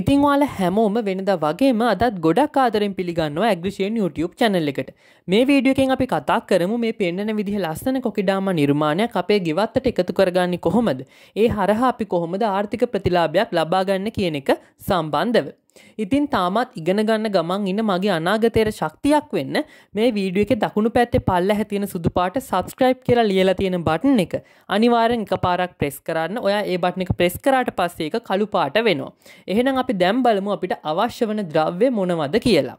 ඉතින් වාල හැමෝම වෙනද වගේම අදත් ගොඩක් ආදරෙන් පිළිගන්නවා ඇග්‍රිෂයෙන් YouTube චැනල් එකට මේ වීඩියෝකෙන් අපි කතා කරමු මේ පෙන්න්නන විදිහ ලස්සන කොකිඩාම නිර්මාණයක් අපේ ගෙවත්තට එකතු කරගන්නේ කොහොමද ඒ හරහා අපි කොහොමද ආර්ථික ප්‍රතිලාභයක් ලබාගන්න කියන එක සම්බන්ධව ඉතින් තාමත් ඉගෙන ගන්න ගමන් ඉන්න මගේ අනාගතයට ශක්තියක් වෙන්න මේ වීඩියෝ එක දකුණු පැත්තේ පල්ල හැතියෙන සුදුපාට සබස්ක්‍රයිබ් කියලා ලියලා තියෙන බටන් එක අනිවාරෙන් එක පාරක් ප්‍රෙස් කරන්න ඔයා ඒ බට්න එක ප්‍රෙස් කරාට පස්සේ එක කළුපාට වෙනවා. එහෙනම් අපි දැම් බලමු අපිට අවශ්‍ය වන ද්‍රව්‍ය මොනවද කියලා.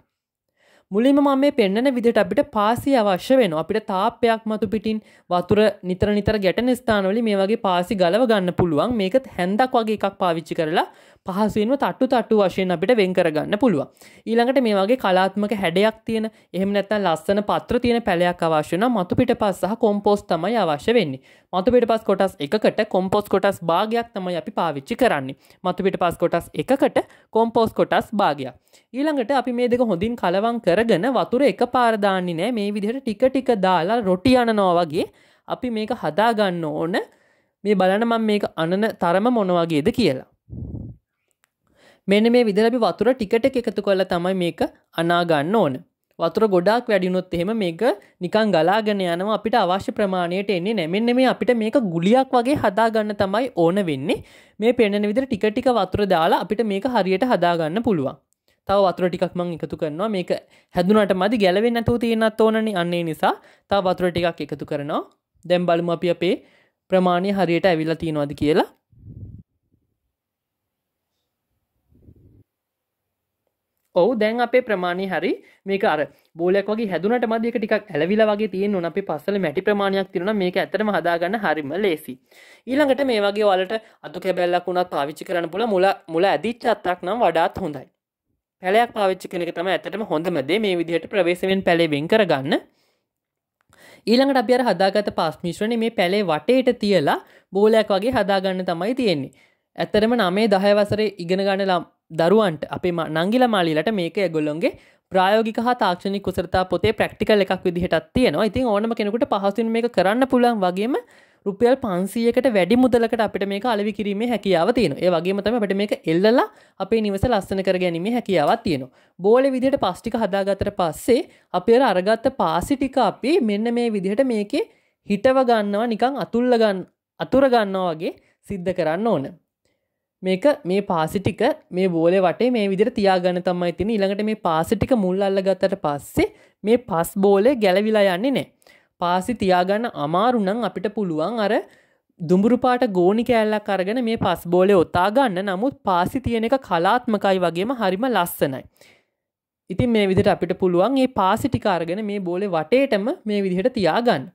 මුලින්ම මම මේ පෙන්න්නන විදිට අපිට පාසි අවශ්‍ය වෙන අපිට තාපයක් මතු පිටින් වතුර නිතර නිතර ගැටන ස්ථානවලි මේ වගේ පාසි ගලව ගන්න පුළුවන් මේකත් හැන්දක් වගේ එකක් පාවිච්චි කරලා පහසුවෙන්ම තට්ටු තට්ටු වශයෙන් අපිට වෙන් කරගන්න පුළුවන්. ඊළඟට මේ වගේ කලාත්මක හැඩයක් තියෙන එහෙම නැත්නම් ලස්සන පත්‍ර තියෙන පැලයක් අවශ්‍ය නම් මතුපිට පස් සහ කොම්පෝස් තමයි අවශ්‍ය වෙන්නේ. මතුපිට පස් කොටස් එකකට කොම්පෝස් කොටස් භාගයක් තමයි අපි පාවිච්චි කරන්නේ. මතුපිට පස් කොටස් එකකට කොම්පෝස් කොටස් භාගයක්. ඊළඟට අපි මේ දෙක හොඳින් කලවම් කරගෙන වතුර එකපාර දාන්නේ නැහැ. මේ විදිහට ටික ටික දාලා රොටි අනනවා වගේ අපි මේක හදාගන්න ඕන. මේ බලන්න මම මේක අනන තරම මොන වගේද කියලා. මෙන මේ විදලබි වතුර ටිකට එකතු කොල තමයි මේක අනාගන්න ඕන වතුර ගොඩක් වැඩිනොත් එහෙම මේක නිකං ගලාගෙන යනවා අපිට අවශ්‍ය ප්‍රමාණයට එන්නේ නැමෙන්න මේ අපිට මේක ගුලියක් වගේ හදාගන්න තමයි ඕන වෙන්නේ මේ පෙනෙන විදිර ටික ටික වතුර දාලා අපිට මේක හරියට හදාගන්න පුළුවන් තව වතුර ටිකක් මං එකතු කරනවා මේක හැදුනට මදි ගැලවෙන්න ඇතුව තියෙනත් ඕනනි අන්නේ නිසා තව වතුර ටිකක් එකතු කරනවා දැම් බලමු අපි අපේ ප්‍රමාණය හරියට ඇවිල්ලා තියෙනවාද කියලා ඔහු දැන් අපේ ප්‍රමාණය හරි මේක අර බෝලයක් වගේ හැදුනට මදක ටික් ඇලවිලා වගේ තියෙන උන අපි පස්සල මැටි ප්‍රමාණයක් තිරන මේක ඇතරම හදාගන්න හරිම ලේසි ඊළඟට මේ වගේ වලට අතු කැබැල්ලක් වුණත් පාවිච්චි කරන්න පුල මුල මුල ඇදිච්ච අත්තක් නම් වඩාත් හොඳයි පැලයක් පාවිච්චි කෙනෙක තම ඇතටම හොඳමදේ මේ විදිහට ප්‍රවේශවෙන් පැලේබෙන් කරගන්න ඊළඟට අභ්‍යර හදාගත පාස්මිශ්‍රණ මේ පැලේ වටේට තියලා බෝලයක් වගේ හදාගන්න තමයි තියෙන්නේ ඇත්තරම නමේ දහය වසර ඉගෙන ගන්නලා දරුවන්ට අපේ නංගිල මාලිලට මේක ඇගොල්ලොන්ගේ ප්‍රායෝගික හා තාක්ෂණි කුසරතා පොතේ ප්‍රක්ටිකල් එකක් විදිහටත් තියෙනවා ඉතින් ඕනම කෙනෙකුට පහසුන් මේ කරන්න පුළන් වගේම රුපියල් පන්සියකට වැඩි මුදලකට අපිට මේ අලවි කිරීමේ හැකියාව තියෙන ඒ වගේ තම අපට මේක එල්ලලා අපේ නිවස ලස්සන කර ගැනීම හැකියාවත් තියෙනවා බෝල විදිහට පස්්ටික හදාගතර පස්සේ අපේ අරගත්ත පාසිටික අපි මෙන්න මේ විදිහට මේකේ හිටව ගන්නවා නිකං අතුල්ලගන්න අතුරගන්නවා වගේ සිද්ධ කරන්න ඕන මේක මේ පාසිටික මේ බෝලය වටේ මේ විදිර තියාගන්න තමයි තින ඉළඟට මේ පාසිටික මුල් අල්ල ගත්තට පස්සේ මේ පස් බෝලය ගැලවිලා යන්නේ නෑ. පාසි තියාගන්න අමාරුනම් අපිට පුළුවන් අර දුඹුරුපාට ගෝනි කෑල්ලක් අරගෙන මේ පස් බෝලය ඔතා ගන්න නමුත් පාසි තියෙන එක කලාත්මකයි වගේම හරිම ලස්සනයි. ඉතින් මේ විදිට අපිට පුළුවන් ඒ පාසිටිකාරගෙන මේ බෝලෙ වටේටම මේ විදිහට තියාගන්න.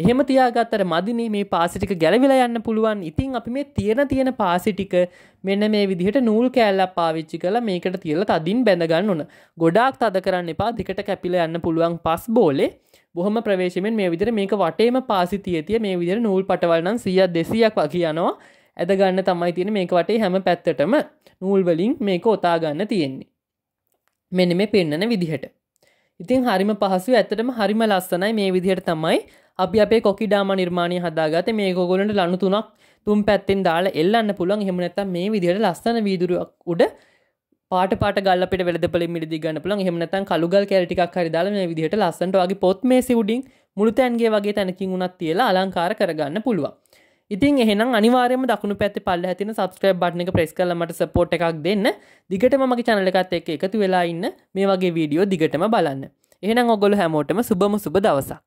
එහෙම තියාගත්තට මදිනේ මේ පාසිටික ගැලවිලා යන්න පුළුවන් ඉතින් අපි මේ තියෙන තියෙන පාසිටික මෙන්න මේ විදිහට නූල් කෑල්ලක් පාවිච්චි කලා මේකට තියල තදින් බැඳගන්න ඕන ගොඩාක් තද කරන්න එපා දිකට කැපිල යන්න පුළුවන් පස් බෝලේ බොහොම ප්‍රවේශමෙන් මේ විදිර මේක වටේම පාසිතියතිය මේ විදිර නූල් පටවල්නම් සියත් දෙසියක් වගේයනවා ඇදගන්න තමයි තියෙන මේක වටේ හැම පැත්තටම නූල්වලින් මේක ඔතාගන්න තියෙන්නේ මෙන්න මේ පෙන්නන විදිහට ඉතින් හරිම පහසු ඇතටම හරිම ලස්සනයි මේ විදිහට තමයි අපි අපේ කොකිඩාම නිර්මාණය හදාගත මේ ගොගොලට ලනු තුනක් තුම් පැත්තෙන් දාලා එල්ලන්න පුළුවන් එහෙම නැත්නම් මේ විදිහට ලස්සන වීදුරුවක් උඩ පාට පාට ගල්ල පෙට වෙලදපල මිදි ගන්න පුළන් එහෙම නැත්නම් කළුගල් කැල ටිකක් හරි දාලා මේ විදිහට ලස්සනට වගේ පොත් මේසෙ උඩින් මුළු තැන්ගේ වගේ තැනකින් උනත් තියලා අලංකාර කරගන්න පුළුවන්. ඉතින් එහෙනම් අනිවාර්යම දකුණු පැති පල්ල ඇතින සබස්ක්‍රබ් බට්න එක ප්‍රෙස් කලමට සපෝට් එකක් දෙන්න දිගටම මගේ චැනල එකත් එක් එකතු වෙලා ඉන්න මේ වගේ වීඩියෝ දිගටම බලන්න එහෙනම් ඔගොල හැමෝටම සුබම සුබ දවසක්